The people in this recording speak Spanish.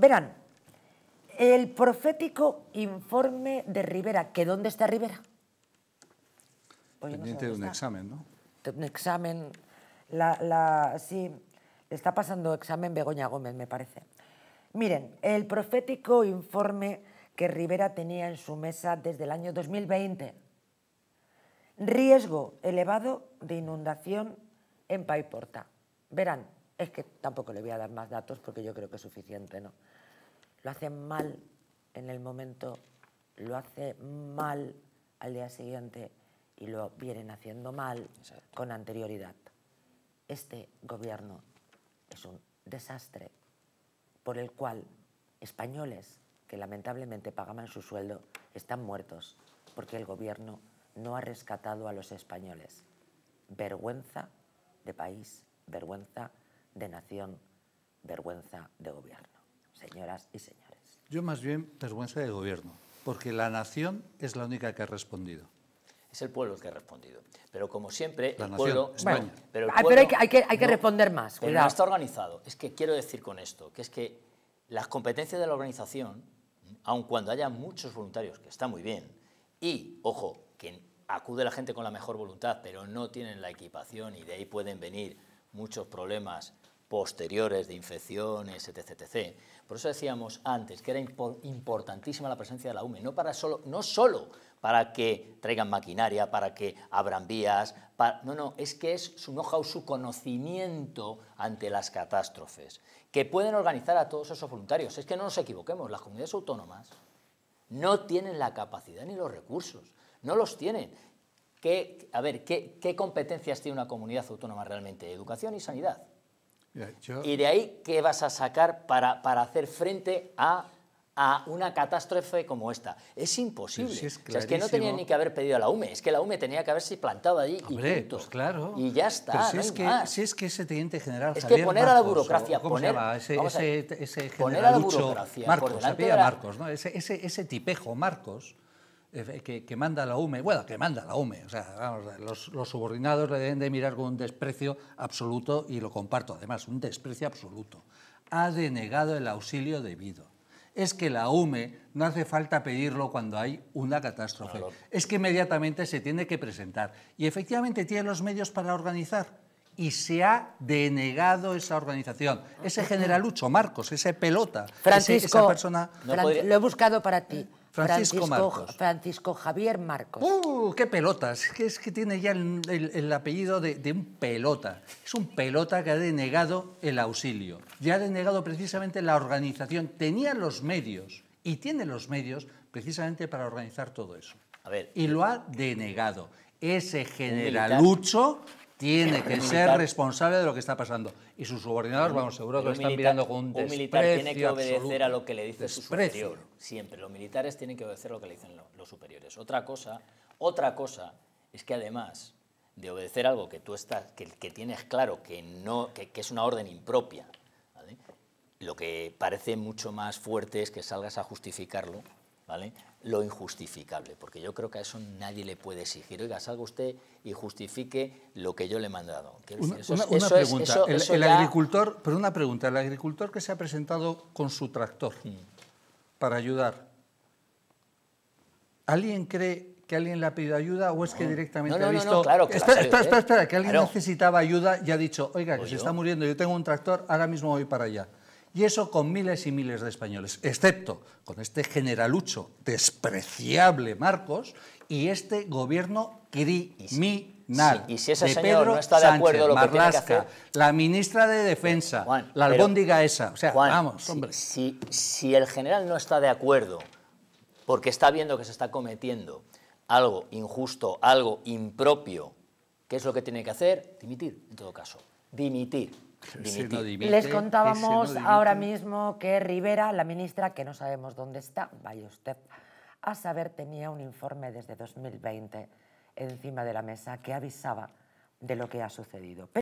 Verán, el profético informe de Rivera, que ¿dónde está Rivera? Pues Pendiente de un examen, ¿no? un examen, la, sí, está pasando examen Begoña Gómez, me parece. Miren, el profético informe que Rivera tenía en su mesa desde el año 2020. Riesgo elevado de inundación en Paiporta. Verán, es que tampoco le voy a dar más datos porque yo creo que es suficiente, ¿no? Lo hacen mal en el momento, lo hace mal al día siguiente y lo vienen haciendo mal con anterioridad. Este gobierno es un desastre por el cual españoles que lamentablemente pagaban su sueldo están muertos porque el gobierno no ha rescatado a los españoles. Vergüenza de país, vergüenza de nación, vergüenza de gobierno, señoras y señores. Yo más bien vergüenza de gobierno, porque la nación es la única que ha respondido. Es el pueblo el que ha respondido. Pero como siempre, el pueblo... pero, ah, hay, que, responder más. Pero está organizado. Es que quiero decir con esto, que es que las competencias de la organización, aun cuando haya muchos voluntarios, que está muy bien, y, ojo, que acude la gente con la mejor voluntad, pero no tienen la equipación y de ahí pueden venir muchos problemas posteriores de infecciones, etc, Por eso decíamos antes que era importantísima la presencia de la UME, no, para solo, no solo para que traigan maquinaria, para que abran vías, no, no, es que es su know-how, su conocimiento ante las catástrofes, que pueden organizar a todos esos voluntarios. Es que no nos equivoquemos, las comunidades autónomas no tienen la capacidad ni los recursos, no los tienen. ¿Qué, a ver, ¿qué, ¿qué, competencias tiene una comunidad autónoma realmente? Educación y sanidad. Y de ahí, ¿qué vas a sacar para, para hacer frente a, a, una catástrofe como esta? Es imposible. es, que no tenía ni que haber pedido a la UME, es que la UME tenía que haberse plantado allí y pues Y ya está. Pero si, es que, es que ese teniente general. Es que poner a la burocracia, poner. Ese, ese, ese burocracia. Marcos, por Marcos, ese, ese tipejo, Marcos eh, que, manda la UME, bueno, que manda la UME, o sea, vamos, los, subordinados le deben de mirar con un desprecio absoluto, y lo comparto además, un desprecio absoluto. Ha denegado el auxilio debido. Es que la UME no hace falta pedirlo cuando hay una catástrofe. Es que inmediatamente se tiene que presentar. Y efectivamente tiene los medios para organizar y se ha denegado esa organización. Ese generalucho, Marcos, ese pelota, Francisco, persona... Lo he buscado para ti. Francisco, Javier Marcos. ¡Uh! ¡Qué pelotas! Es que tiene ya el, apellido de, un pelota. Es un pelota que ha denegado el auxilio. Ya ha denegado precisamente la organización. Tenía los medios y tiene los medios precisamente para organizar todo eso. A ver. Y eh, lo ha denegado. Ese generalucho tiene que ser responsable de lo que está pasando. Y sus subordinados, vamos, seguro que lo están mirando con un desprecio Un militar tiene que obedecer a lo que le dice su superior. Siempre, los militares tienen que obedecer a lo que le dicen los superiores. Otra cosa, otra cosa es que además de obedecer algo que tú estás, que, tienes claro que, no, que, es una orden impropia, lo que parece mucho más fuerte es que salgas a justificarlo lo injustificable, porque yo creo que a eso nadie le puede exigir. Oiga, salga usted y justifique lo que yo le he mandado. Una, pregunta, el, agricultor, pero una pregunta, el agricultor que se ha presentado con su tractor mm. para ayudar, ¿alguien cree que alguien le ha pedido ayuda o es que directamente ha visto... que espera, espera, ¿eh? espera, que alguien necesitaba ayuda y ha dicho, oiga, que se está muriendo, yo tengo un tractor, ahora mismo voy para allá y eso con miles y miles de españoles, excepto con este generalucho despreciable Marcos y este gobierno criminal. y si ese de señor Pedro no está de acuerdo lo que la ministra de Defensa, la albóndiga esa, o sea, vamos, hombre. si el general no está de acuerdo porque está viendo que se está cometiendo algo injusto, algo impropio, ¿qué es lo que tiene que hacer? Dimitir, en todo caso, dimitir. Les contábamos ahora mismo que Rivera, la ministra, que no sabemos dónde está, vaya usted, a saber, tenía un informe desde 2020 encima de la mesa que avisaba de lo que ha sucedido.